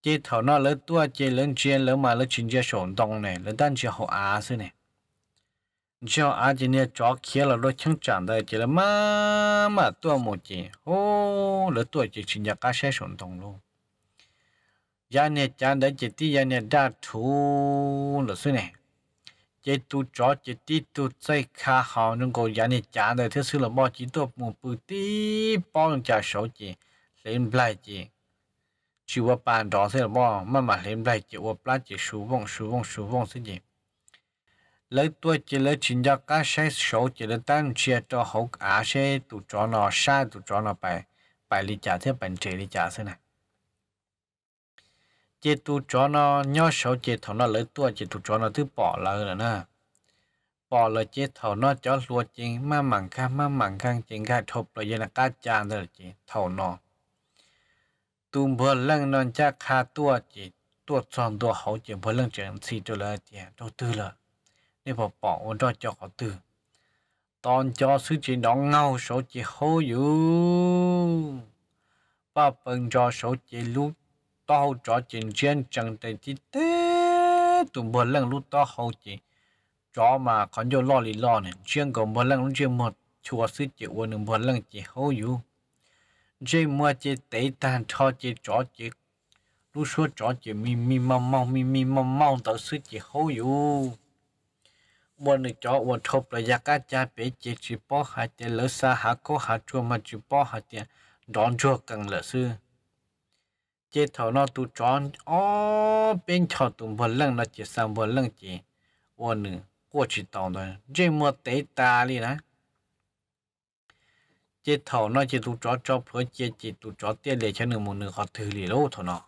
chế thảo nó lỡ tua chế lớn chiến lỡ mà lỡ chính chế sổn đông này lỡ đan chế họ á sư này chế họ á chế nè chó kia là lỡ chẳng chẳng đời chỉ là má mà tua một chế ô lỡ tua chế chính chế cá sẽ sổn đông luôn gia này chẳng đời chỉ tí gia này đa thú lỡ sư này chế tu chó chỉ tí tu xây khá hào nhưng còn gia này chẳng đời thế sư là bao chỉ tu một bự tí bao nhiêu chả số chế lên lại chế chỉ qua bàn đó sẽ là bỏ mà mà lên đây chỉ qua plan chỉ số vòng số vòng số vòng sẽ gì lấy tuổi chỉ lấy chính cho cá xe số chỉ lấy tan chia cho học á sẽ tụ cho nó xa tụ cho nó bài bài lý trả thế bản chế lý trả thế này chỉ tụ cho nó nhỏ số chỉ thầu nó lấy tuổi chỉ tụ cho nó thứ bỏ là rồi nè bỏ là chỉ thầu nó cho số chính mà mảng khang mà mảng khang chính cái thục là như là cá chăn rồi chỉ thầu nó tu bờ lăng non cha khá tua chỉ tua tròn tua hậu chỉ bờ lăng chuyện xì cho là chỉ đầu tư là nên bỏ bỏ ôn cho cho họ tư toàn cho sư chỉ đó ngâu số chỉ hô dữ ba phần cho số chỉ lúc to cho chuyện chuyện chẳng thể chỉ thế tu bờ lăng lúc to hậu chỉ cho mà còn cho lo lì lo này chuyện còn bơ lăng lúc chuyện một chùa sư chỉ uống bờ lăng chỉ hô dữ chế mua chế tế tàn cho chế chó chế lúc số chó chế mi mi mau mau mi mi mau mau tao sư chế hô yu bọn này chó bọn thộp là giá cha bé chế chỉ bỏ hạ chế lỡ xa hạ có hạ chua mà chỉ bỏ hạ chế đón chua càng lỡ sư chế thảo nó tụ chó ó bên thảo tụ bọn lăng nó chế sang bọn lăng chế bọn nữ qua chỉ tao rồi chế mua tế ta đi nè chế thầu nó chế tu chó cho phở chế chế tu chó tiền để cho một nửa họ thử lì lâu thọ nó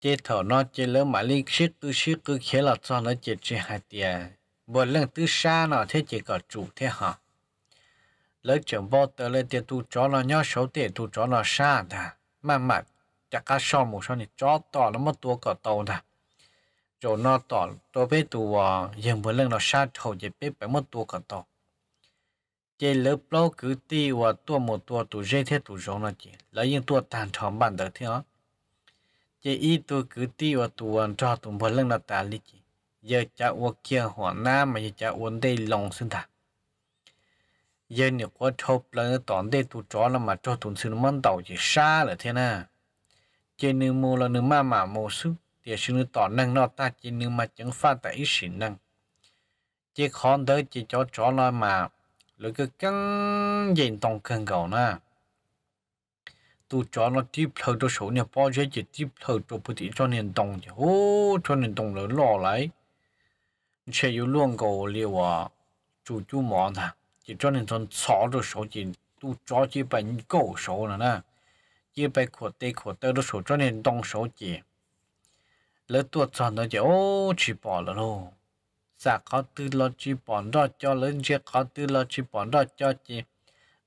chế thầu nó chế lỡ mà lý xích tu xích cứ khé là cho nó chế chế hai tiền bởi lần tư xa nó thế chế có chủ thế hả lỡ chẳng bao tờ lên tiền tu chó nó nhớ số tiền tu chó nó xa thà mà mà chắc cá sau một sau này chó to nó mất tua cả tàu thà chỗ nó tỏ tôi biết tụ yên bởi lần nó xa thầu chế biết phải mất tua cả tàu chế lớp lô cứ ti và tua một tua tụ dê thế tụ giống là chỉ lấy những tua tàn thòm bản đời thế đó chế y tua cứ ti và tụ hoàn cho tụ một lần là tà lý chỉ giờ cha uo kia hỏa nam mà giờ cha uốn đây lòng sinh thà giờ nếu có thốt là tòn đây tụ cho là mà cho tụ sự món tàu chỉ xa là thế na chế nữ mô là nữ ma mà mô sức để sự nữ tỏ năng nó ta chế nữ mà chẳng phát tại ý sĩ năng chế khó tới chế cho cho nó mà lúc cái căng dành tông cần gạo na tu cho nó tiếp thở cho số nhà bao giờ chỉ tiếp thở cho bút tí cho nền tông chứ ô cho nền tông lỡ lò lại chỉ có luôn cầu liều à chủ chủ mỏ nè chỉ cho nền tông xỏ cho số chỉ tu cho chỉ bệnh cầu số nè nè chỉ bệnh khổ tê khổ tê cho số cho nền tông số chỉ lỡ tuột cho nó chỉ ô chỉ bỏ rồi. luôn giả dạ, có tư lo chi bọn đó cho lớn chia có tư lo chi bọn đó cho chị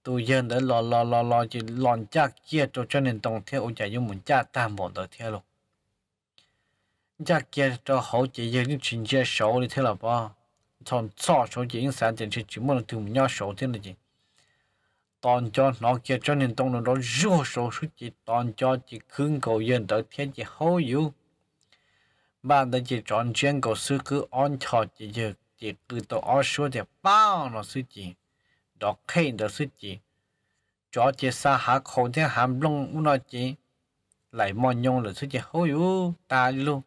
tu dân để lo lo lo lo chỉ lòn cha kia cho cho nên tổng theo ông chạy dùng muốn cha ta một đời theo luôn cha kia cho hậu chỉ dân những chuyện chia sổ đi theo là bao chọn cho số chỉ những sản tiền chỉ chỉ muốn từ nhau sổ thế là chứ. toàn cho nó kia cho nên tổng nó đó rửa sổ số chỉ toàn cho chỉ khương cầu dân đỡ thiên chỉ hậu yếu bạn đã chỉ chọn chuyện của sư cứ on cho chỉ giờ chỉ cứ tổ ở số thì bao nó sư chỉ đó khi đó sư chỉ cho chỉ sa hạ khổ thế hàm u nó chỉ lại mòn nhông là sư chỉ hôi u ta luôn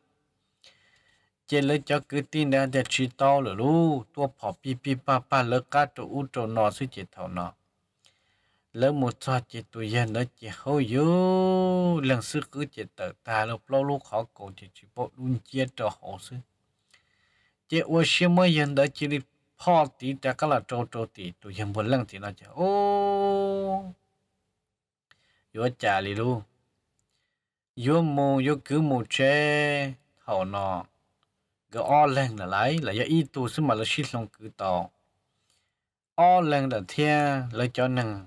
chỉ lấy cho cứ tin là để chỉ tao là lu tua bỏ pi pi pa pa lỡ cá trụ u trụ nó sư chỉ thầu nó lỡ một cho chị tụi dân đó chị hô yếu lần sư cứ chị tự ta lúc lâu lúc khó cổ chị chỉ bộ luôn chia cho hộ sư chị ô xí mới dân đó chị đi phò tí ta các là trâu trâu tí tụi dân một lần thì nó chị ô yếu trả lì luôn yếu mù yếu cứ mù chê hậu nọ cái o lên là lấy là yếu ít tu xí mà là xí lòng cứ tàu o lên là thiên là cho nàng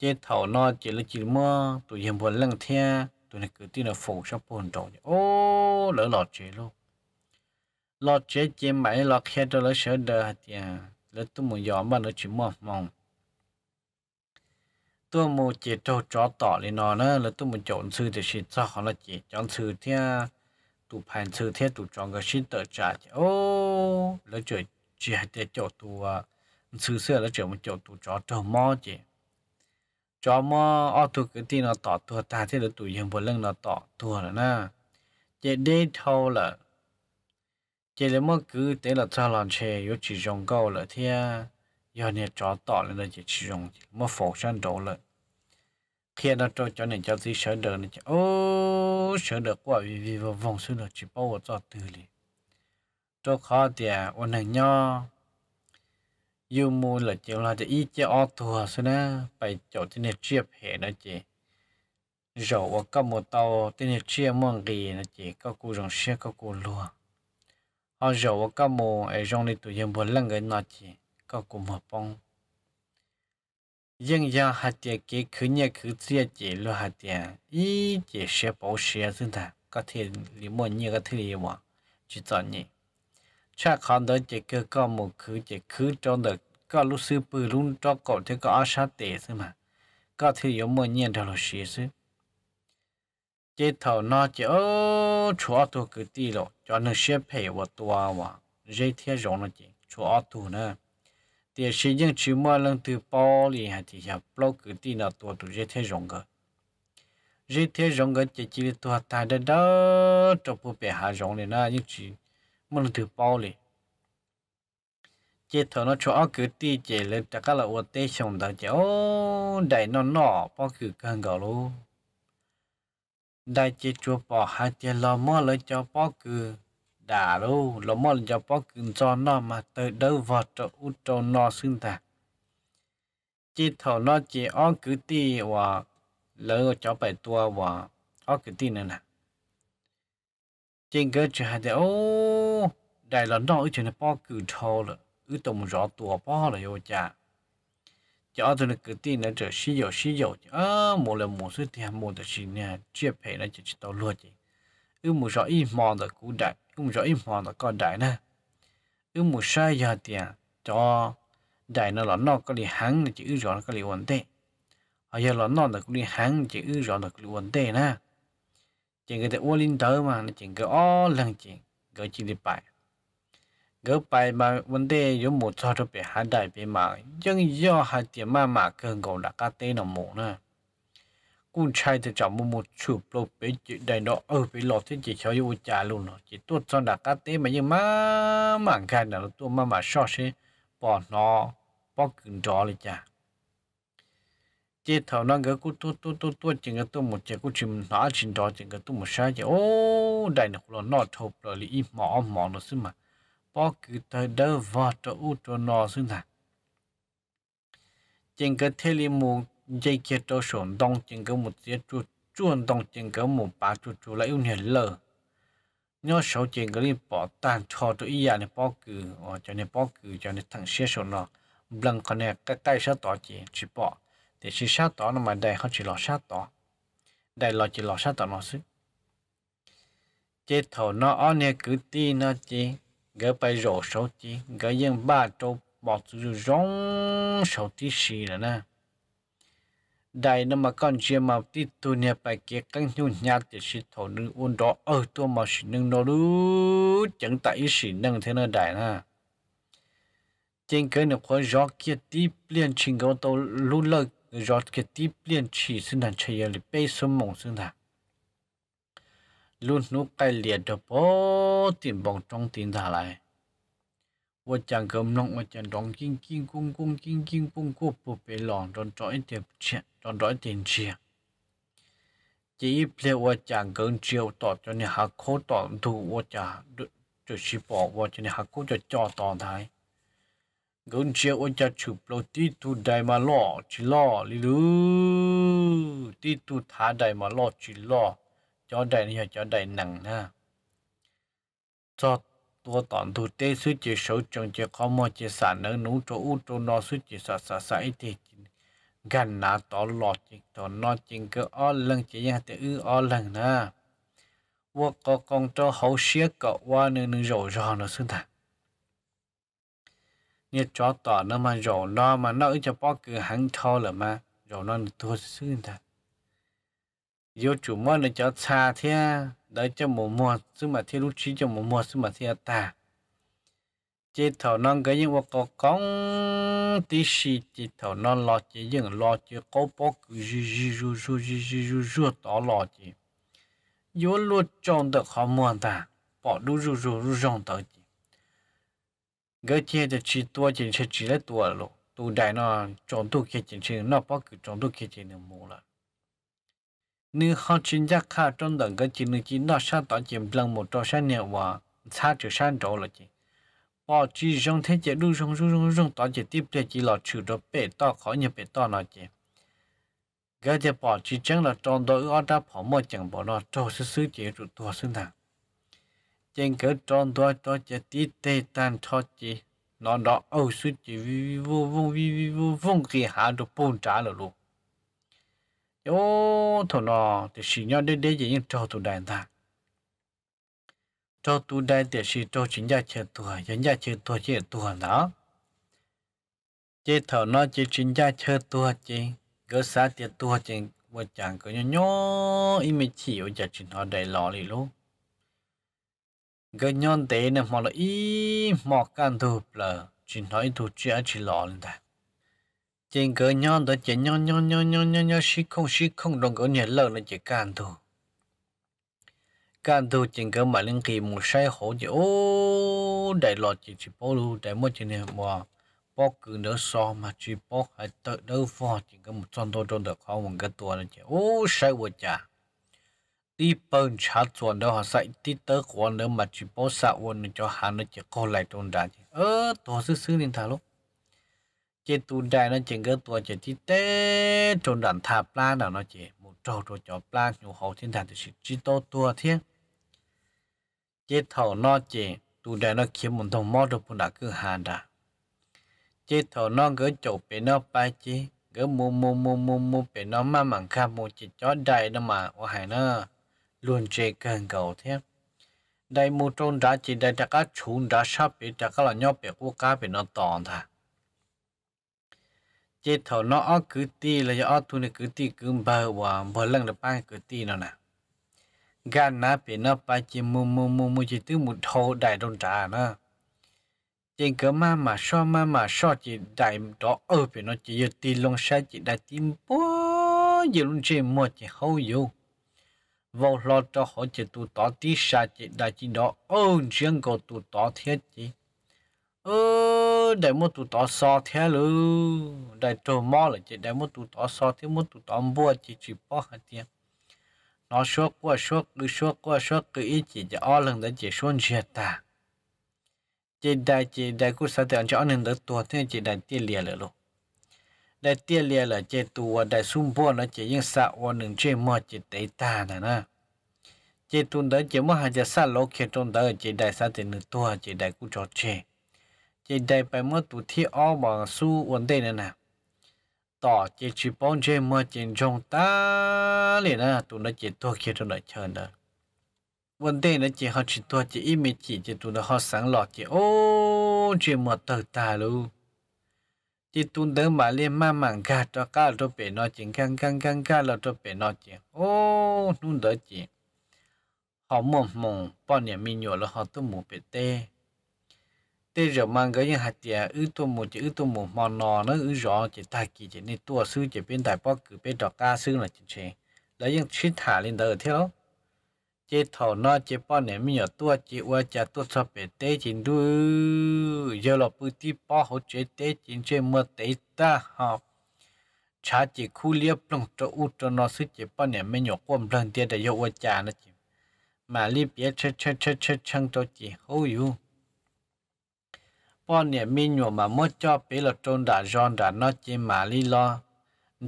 chế thầu nó chỉ là chỉ mơ tụi em buồn lăng thia, tụi này cứ tin là phụ cho buồn trộn ô lỡ lọt chế luôn lọt chế chế mãi lọt khe cho lỡ sợ đờ hạt nhà lỡ tụi mù gió mà nó chỉ mơ mong tụi mù chế trâu chó tỏ lên nó nữa lỡ tụi mù chọn sư thì xin cho họ là chế chọn sư thia, tụi phản sư thia, tụi chọn cái xin tờ trả ô lỡ chơi chỉ hạt để chỗ tụi à, sư xưa lỡ chơi một chỗ tụi chó trâu mò chế cho mà ở tu cái tin nó tỏ tu ta thế là tụi dân bộ lưng nó tỏ tu rồi na chế đi thâu là chế là mà cứ thế là cho làm chè yếu chỉ dùng câu là thế giờ này cho tỏ lên là chỉ chỉ dùng mà phổ sang đầu là khi nó cho cho này cho gì sợ được này ô sợ được quá vì vì vòng sư nó chỉ bao giờ từ liền cho khó thì ôn hành nhau yêu mua là chỉ là để ý chỉ ô thua số na phải chỗ trên này chia hệ nó chỉ rồi có một tàu trên này chia mong gì nó chỉ có cụ rồng xe có cụ lúa họ rồi có một ai trong này tụi em buồn lăng người nó chỉ có cụ một bông nhưng giờ hạt tiền kế khứ nhà khứ chia chỉ lo hạt tiền ý chỉ xe bảo xe xin thật có thể lý muốn như có thể lý muốn chỉ chọn nhỉ cha khán đó chỉ cứ có một khứ chỉ cứ cho được có lúc sư bự luôn cho cậu thì có áo sát tệ thôi mà có thì có một nhiên thầu sĩ sư chế thầu nó chỉ ô chúa tu cứ đi rồi cho nó xếp phải và tua và dây thiết rồi nó chỉ chúa tu nè thì sử dụng chữ mà lần từ bao lì hay thì học blog cứ đi là tua tu dây thiết rồi cơ dây thiết rồi cơ chỉ chỉ tua ta đó đó cho bố bé hạ rồi này na những chữ mình thử bao lì chế thở nó cho cứ ti chế lên tất cả là ô tê xong đó chế ô đại nó nọ bao cứ càng gạo luôn đại chế chúa bỏ hai chế lo mơ lấy cho bao cứ đà luôn lo mơ lấy cho bao cứ cho nó mà tới đâu vào cho út cho nó xưng ta chế thở nó chế ô cứ ti và lấy cho bảy tua và ô cứ ti nữa nè trên cơ chuyện hai chế ô đại lần đó chuyện là bao cử thâu là ư tổng rõ tùa bao là yêu cha cho tôi là cứ tin là trở xí dầu xí dầu chứ một lần một số tiền một là xí nè chia phải là chỉ tao luôn chứ ư một rõ ít mòn là cú đại ư một rõ ít mòn là con đại nè ư một sai giờ tiền cho đại nó là nó có đi hắn là chỉ ư rõ nó có đi ổn tệ ở giờ là nó là cũng đi hắn chỉ ư rõ nó có đi ổn tệ nè chỉ người ta uo linh tớ mà nó chỉ cái ó lăng chỉ cái chỉ đi bài cứ bài mà vấn đề yếu một cho cho bị hạ đại bị mà nhưng do hai tiền mà mà cần cầu là cái tê nó mổ nữa. cũng chạy từ chọn một một chụp lô bị chị đầy nó ở ờ, bị lọt thì chỉ cho yêu trả luôn nó chỉ tuốt cho là cái tê mà nhưng mà mảng cái là tôi mà mà so sẽ bỏ nó bỏ cứng đó là chả chế thầu nó gỡ cút tuốt tuốt tuốt tuốt chừng cái tôi một chế cút chìm nó chìm đó chừng cái tôi một sai chế ô đại nó nó thộp rồi li mỏ mỏ nó xí mà bỏ cứ tới đỡ vợ cho u cho nó xứng thẳng chừng cái thế li mù dây kia cho sổn đông chừng cái một dĩa chu chuồn đông chừng cái một bà chu chuột lại uống hiền lờ nhớ sau chừng cái li bỏ tàn cho cho ý nhà này bỏ cứ ở cho này bỏ cứ cho này thằng xe sổn nó bằng con này cái cái sao tỏ chỉ chỉ bỏ để chỉ sao tỏ nó mà đây không chỉ lọ sao tỏ đây là chỉ lọ sao tỏ nó xứ chế thầu nó ở nè cứ ti nó chỉ gỡ bài rổ sầu tí gỡ yên ba trâu bỏ chữ rong sầu tí xì là nè đại nó mà con chia mà tí tu nhà bài kia căng nhu nhà thì xì thổ nữ ôn đó ở tôi mà xì nâng nó lú chẳng tại xì nâng thế nó đại nè trên cái nó có gió kia tí liền trình gấu tàu lú lợi gió kia tí liền chỉ xin đàn chơi là bê xuống mộng xin đàn ลุ้นนุกไกเลียดโอติมบองจงตินทาลายว่าจังเกิมน้องว่าจังดองกิ้งกิ้งกุ้งกุ้งกิ้งกิ้งกุ้งกุงปุบไปหลองจนจอยเตียบเชียจนจอยเตียนเชียจีบเลี้ยวว่าจังเกิมเชียวต่อจนเนี่ยหักโคต่อถูกว่าจะจุดชีบอกว่าจนเนี่ยหักโคจะจ่อต่อท้ายเกิมเชียวว่าจะฉุบโปรตีตูได้มาล่อชิล่อลิลูตีตูท้าได้มาล่อชิล่อ cho đại này cho đại nặng ha cho tua tọn thủ tê suy chỉ số trong chỉ có một chỉ sản nâng núng chỗ u chỗ nó suy chỉ sạt sạt sạt thì gần nà tỏ lọt chỉ tỏ nó chính cơ o lần chỉ nhà tự ư o lần ha vua có con cho hậu xía cậu qua nâng nâng rổ rò nó xưng thẳng nhiệt chó tỏ nó mà rổ nó mà nó cho bao cứ hắn cho là mà rổ nó thua xưng thẳng yo chủ mua là cho xa thế à? đấy cho mùa mùa chứ mà thế lúc chi cho mùa mùa chứ mà thế ta chỉ thầu non cái những có con tí xì chỉ thầu non lo chỉ những lo chỉ có bó cứ ru ru ru ru ru ru ru đó lo chỉ yo luôn trông được họ mua ta bỏ đu ru ru ru trông tới chứ. cái kia thì chỉ tua chỉ chỉ lấy tua rồi tu đại nó trông tu kia chỉ nó bó cứ trông tu kia chỉ là mua lại nếu họ chính giác khá trong đồng cái chỉ nên chỉ nó sang tỏ chiếm lần một trò sang nhiều và xa trừ sang chỗ là chỉ bỏ chỉ rong thế chế lưu rong rong rong rong tỏ chỉ tiếp theo chỉ là trừ đó bể to khó nhập bể to nó chỉ cái chế bỏ chỉ chẳng là trong đó ở đó bỏ một chẳng bỏ nó trâu sư sư chế rồi tua sư nào trên cái trong đó đó chế tiếp theo tan cho chỉ nó đó âu sư chỉ vi vi vô vô vi vi vô vong khi hạ được bùng trả là luôn yo thổ nó thì xí nhau đế đế gì nhưng cho tụ đại ta cho tụ đại thì xí cho chính gia chơi tuổi chính gia chơi tuổi chơi tuổi đó chơi thổ nó chơi chính gia chơi tuổi chơi gỡ xa tiền tuổi chơi vợ chàng cứ nhau nhau im mệt chịu giờ chính họ đầy lọ lì luôn gỡ nhon tế nè mà là im mọc can thu lờ chính họ ít thu chỉ lọ lên ta trên cỡ nhon đó chỉ nhon nhon nhon nhon nhon nhon xí không xí không đồng cỡ nhẹ lợ là chỉ can thôi can thôi trên cỡ mà linh kỳ một sai khổ chỉ ô đại lọt chỉ chỉ bố lu đại mỗi chỉ này mà bố cứ đỡ so mà chỉ bố hay tự đỡ phò chỉ cỡ một trăm đô trong đó có một cái tua là chỉ ô sai vợ cha đi bơm chát chuẩn đó họ sai đi tới quan đó mà chỉ bố sao quân cho hắn nó chỉ cô lại trong đàn chỉ ơ tổ sư sư nên thà lúc chế tu đại nó chỉ cái tuổi chỉ chỉ tế trôn đàn tháp plan nào nó chỉ một trâu trâu chó plan nhiều hậu thiên thần thì chỉ chỉ to tua thế chế thầu nó chỉ tu đại nó kiếm một thùng mót được một đá cứ hàn đã chế thầu nó gỡ chỗ bên nó bay chế gỡ mua mua mua mua mua bên nó mà mảng kha mua chỉ chó đại nó mà ô hải nó luôn chế cần cầu thế đây mua trôn đã chỉ đây đã các chú đã sắp bị đã các là nhóc bị quốc cá bị nó tòn thà chế thầu nó cứ ti là do thu này cứ ti cứ bờ và bờ lần là ba cứ ti nó nè gan ná bị nó ba chế mu mu mu mu chế tứ một thô đại đồn trà nó trên cơ ma mà so ma mà so chỉ đại đó ở bị nó chỉ giờ ti long sa chỉ đại tim bó giờ luôn chế mua chỉ hậu yêu vô lo cho họ chỉ tu tỏ ti sa chỉ đại chỉ đó ơn riêng có tu tỏ thiết chỉ ờ để một tụ tỏ so thế lư đại trổ mò là chỉ đại một tụ tỏ so thế một tụ tỏ bùa chỉ chỉ bỏ hết tiền nó suốt qua suốt cứ suốt qua suốt cứ ít chỉ cho o lần đấy chỉ suôn diệt ta chỉ đại chỉ đại cứ sao tiền cho o lần đấy tua thế chỉ đại tiền liền rồi luôn đại tiền liền là chỉ tua đại sum bùa nó chỉ những sao o lần chỉ mò chỉ tế ta này nè chỉ tuần đấy chỉ mò hai chỉ sao lô khi trong đấy chỉ đại sao tiền nửa tua chỉ đại cứ cho chơi chế đại bài mơ tuổi thi o bằng su vấn đề này nè tao chỉ chỉ bóng chế mới chế trong ta liền nè tụi nó chỉ thua kia tụi nó chơi nè vấn đề nó chỉ học chỉ thua chỉ ít mệt chỉ chế tụ nó học sáng lọt chỉ ô chỉ mới tờ ta luôn chỉ tuân tới mà liên ma mạng cả cho cả cho bé nó chỉ căng căng căng cả là cho bé nó chỉ ô nung được chỉ. họ mồm mồm bao nhiêu mình nhiều là họ tôi muốn bể tê chỉ giờ mang cái những hạt chè ưu tô một chỉ ưu tô một mò nò nó ưu rõ chỉ ta kỳ chỉ nên tua sư chỉ bên đại bó cử bên đọc ca sư là chỉ chế lấy những chuyên thả lên đầu theo chế thọ nó chế bó nè mi nhỏ tua chế qua chả tua sập bể tế chỉ đu giờ là bự tí bó hỗ chế tế chỉ chế mưa tế ta học cha chỉ khu liệp lòng cho u cho nó sư chế bó nè mi nhỏ quầm lần tiền để yêu qua chả nó chỉ mà liếp chế chế chế chế chăng cho chỉ hữu bọn nhà mình nhỏ mà mất cho bé là trôn đã giòn đã nó chỉ mà lý lo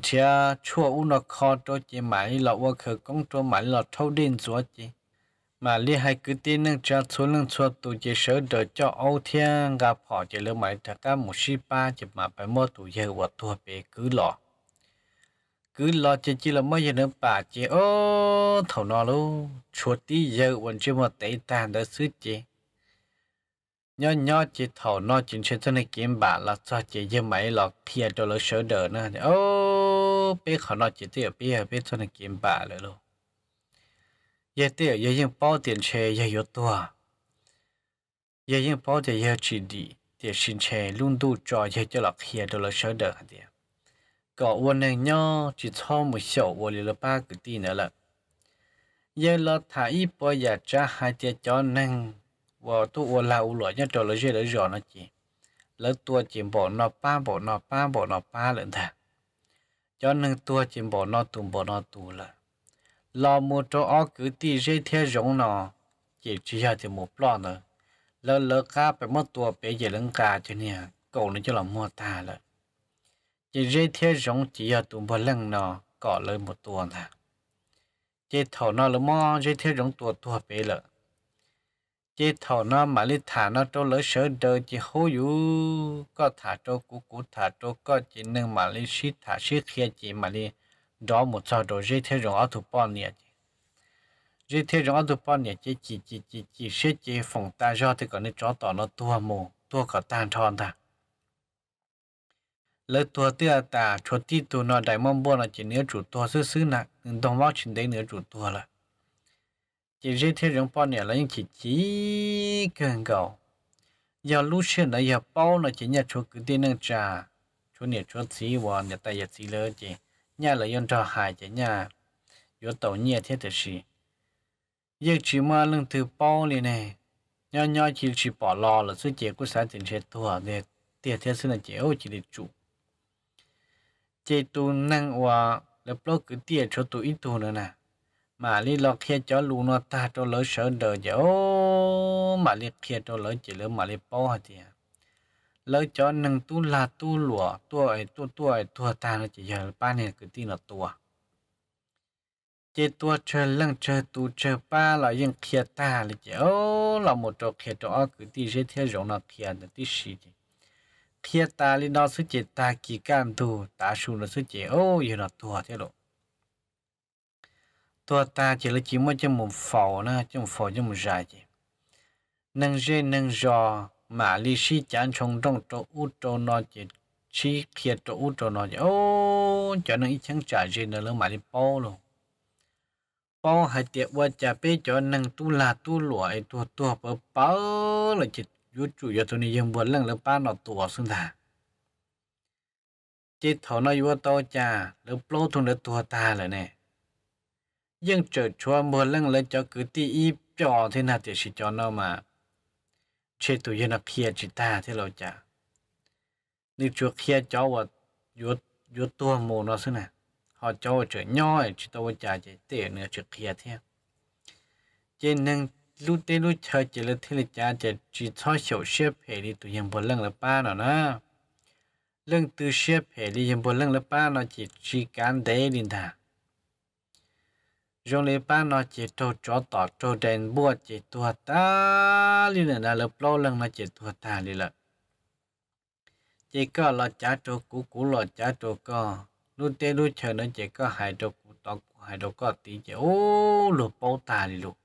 thì chua u nó khó cho chỉ mà lý lo và khởi công cho mà lo thâu đinh xuống chỉ mà lý hai cứ tin nâng cha chúa nâng chúa tụ chỉ sợ đỡ cho âu thiên gặp họ chỉ lỡ mãi thằng cả một sĩ ba chỉ mà phải mất tụ giờ và thua bé cứ lo cứ lo chỉ chỉ là mới giờ nữa bà chỉ ô thầu nó luôn chúa tí giờ vẫn chưa một tay tàn đã sứt chỉ nhỏ nhỏ chỉ thầu nó chỉ chơi thế này kiếm bạc là cho chỉ như mấy là pia cho nó sửa đỡ nữa ô biết họ nó chỉ tiêu biết biết thế này kiếm bạc rồi luôn giờ tiêu à, giờ những bao tiền xe giờ nhiều tua giờ những bao tiền giờ chỉ đi tiền xin chơi luôn đủ cho giờ cho là pia cho nó sửa đỡ hả tiền có vấn này nhỏ chỉ cho một số vấn là ba cái tiền nữa là giờ là thay bao giờ dạ trả hai tiền cho năng và tu ua là u loại nhất trò là chơi là giò nó chỉ lỡ tua chỉ bỏ nó pa bỏ nó pa bỏ nó pa lợn thà cho nên tua chỉ bỏ nó tù bỏ nó tù là lo mua cho ở cứ ti dây theo giống nó chỉ chỉ ra thì một lo nữa lỡ lỡ cá phải mất tua bé gì lưng cá cho nè cậu nó cho là mua ta là chỉ dây theo giống chỉ ra tù bỏ lưng nó cọ lên một tuần thà chỉ thầu nó là mua dây theo giống tua tua bé lợn chỉ thọ nó mà đi thả nó cho lỡ sợ đời chỉ hú dữ có thả cho cú cú thả cho có chỉ nâng mà đi xí thả xí kia chỉ mà đi đó một sao đồ dây thế rồi ở thủ bọn nè dây thế rồi ở thủ bọn nè chỉ chỉ chỉ chỉ chỉ xí chỉ phòng ta do thì còn đi chó tỏ nó tua mù tua cả tan tròn ta lỡ tua tia ta cho ti tu nó đại mong buồn là chỉ nếu chủ tua xứ xứ nặng đừng đồng vào chỉ đấy nếu chủ tua là chỉ riêng thế rừng bao nè là những chỉ chỉ cần cầu giờ lúc xưa là giờ bao là chỉ nhà chúa cứ tin năng trà chúa nè chúa xí và nhà tay nhà xí lớn chị nhà là yên cho hại chị nhà yếu tàu nhẹ thế thật gì giờ chỉ mà lưng từ bao liền này nhỏ nhỏ chỉ chỉ bỏ lò là số chế của xã tiền sẽ thua để tiền thế xưa là chế ô chỉ để chủ chế tu năng và lập lô cứ tiền cho tụi ít tu nữa nè mà li lo kia cho lu nó ta cho lỡ sợ đờ giờ ô mà li kia cho lỡ chỉ lỡ mà li bỏ hả thì lỡ cho nâng tu là tu lụa tuổi tu tuổi tu ta nó chỉ giờ ba này cứ tin là tuổi chỉ tua chơi lăng chơi tu chơi ba là những kia ta là chỉ ô là một chỗ kia chỗ cứ tin sẽ theo dõi nó kia là tin gì kia ta li nó suy chế ta kỳ can tu ta suy nó suy chế ô giờ là tuổi thế rồi tua ta chỉ là chỉ mới cho một phổ na cho một phổ cho một dài chỉ nâng dê nâng giò mà li si chán trong trong chỗ u chỗ nó chỉ chi kia chỗ u chỗ nó chỉ ô cho nên ít chẳng trả dê nữa là mà đi bao luôn bao hai tiệm qua trả bê cho nâng tu là tu lụa ấy tu tu bờ bao là chỉ vô chủ cho tôi này dùng buồn lần là ba nọ tu xuống thà chỉ thọ nó vô tao cha lớp lâu thùng lớp tu ta rồi nè ยังเจอชัวบม่อเรื่องเลยจะคือตีอีจอที่น่าจะชิจอนอมา เชตุยนักเคียจิตาที่เราจะนึกชัวเคียจอว่ายุดยุดตัวโมนอสนะหอจอเฉยย่อยจิตวจาจะเตะเนื้อจะเคียเทียเจนหนึ่งลูเตลูเชยเจริญที่ลิจาจะจีทชอเฉียวเชียเพลีตัวยังบนเรื่องละป้าหนอนะเรื่องตัวเชียเพลียังบนเรื่องละป้าหนอจิตจีการเดดินทา rồi lấy ba nó chỉ thô chó tỏ thô đèn bùa chỉ thua ta liền là đã lập lâu lần nó chỉ thua ta liền là chỉ có là trả trâu cũ cũ là trả trâu co lúc tê lúc chờ nó chỉ có hai trâu cũ tỏ hai trâu co tí chỉ ô lụp bao ta liền lụp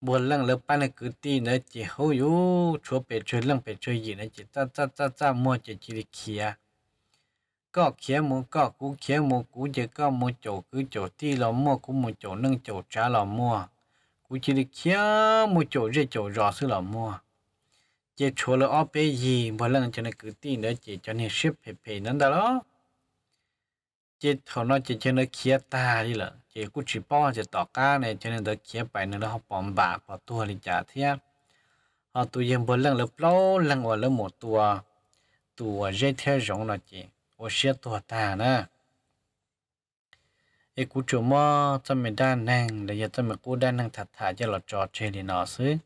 buồn lần lập ba này cứ tí nó chỉ hôi yếu chúa bể chơi lần bể chơi gì nó chỉ ta ta ta ta mua chỉ chỉ kia có khía mù có cú khía mù cú chỉ có một chỗ cứ chỗ ti là mua cú một chỗ nâng chỗ trả là mua cú chỉ đi khía một chỗ ra chỗ rõ sự là mua chỉ chỗ là ở bên gì mà lần cho nên cứ ti nữa chỉ cho nên ship phê phê nên đó đó chỉ thầu nó chỉ cho nó khía ta đi là chỉ cú chỉ bao chỉ tỏ cá này cho nên đó khía phải nữa nó học bom bả bỏ tua đi trả thế họ tụi em bữa lần lớp lâu lần ở lớp một tua tua dễ theo giống là chỉ 我写多大呢？一股酒么，咱们单能，来也咱们孤单能，他他就老找这里老师。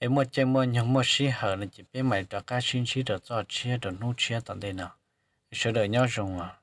ai mua chơi mua nhóm mua xí hở là chỉ biết mày đó cá xin xí đó chia đó nút chia tận đây nào, sợ đợi nhau dùng à.